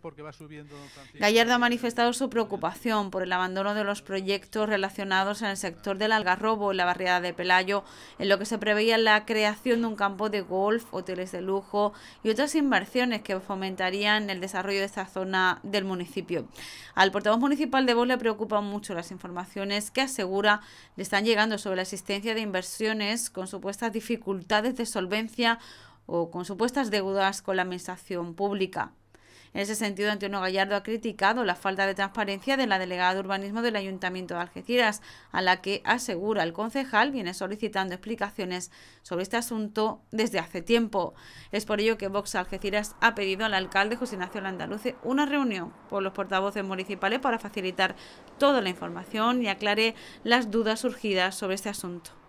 Porque va subiendo, Gallardo ha manifestado su preocupación por el abandono de los proyectos relacionados en el sector del Algarrobo en la barriada de Pelayo, en lo que se preveía la creación de un campo de golf, hoteles de lujo y otras inversiones que fomentarían el desarrollo de esta zona del municipio. Al portavoz municipal de Voz le preocupan mucho las informaciones que asegura le están llegando sobre la existencia de inversiones con supuestas dificultades de solvencia o con supuestas deudas con la administración pública. En ese sentido, Antonio Gallardo ha criticado la falta de transparencia de la delegada de urbanismo del Ayuntamiento de Algeciras, a la que asegura el concejal viene solicitando explicaciones sobre este asunto desde hace tiempo. Es por ello que Vox Algeciras ha pedido al alcalde José Ignacio Landaluce una reunión por los portavoces municipales para facilitar toda la información y aclarar las dudas surgidas sobre este asunto.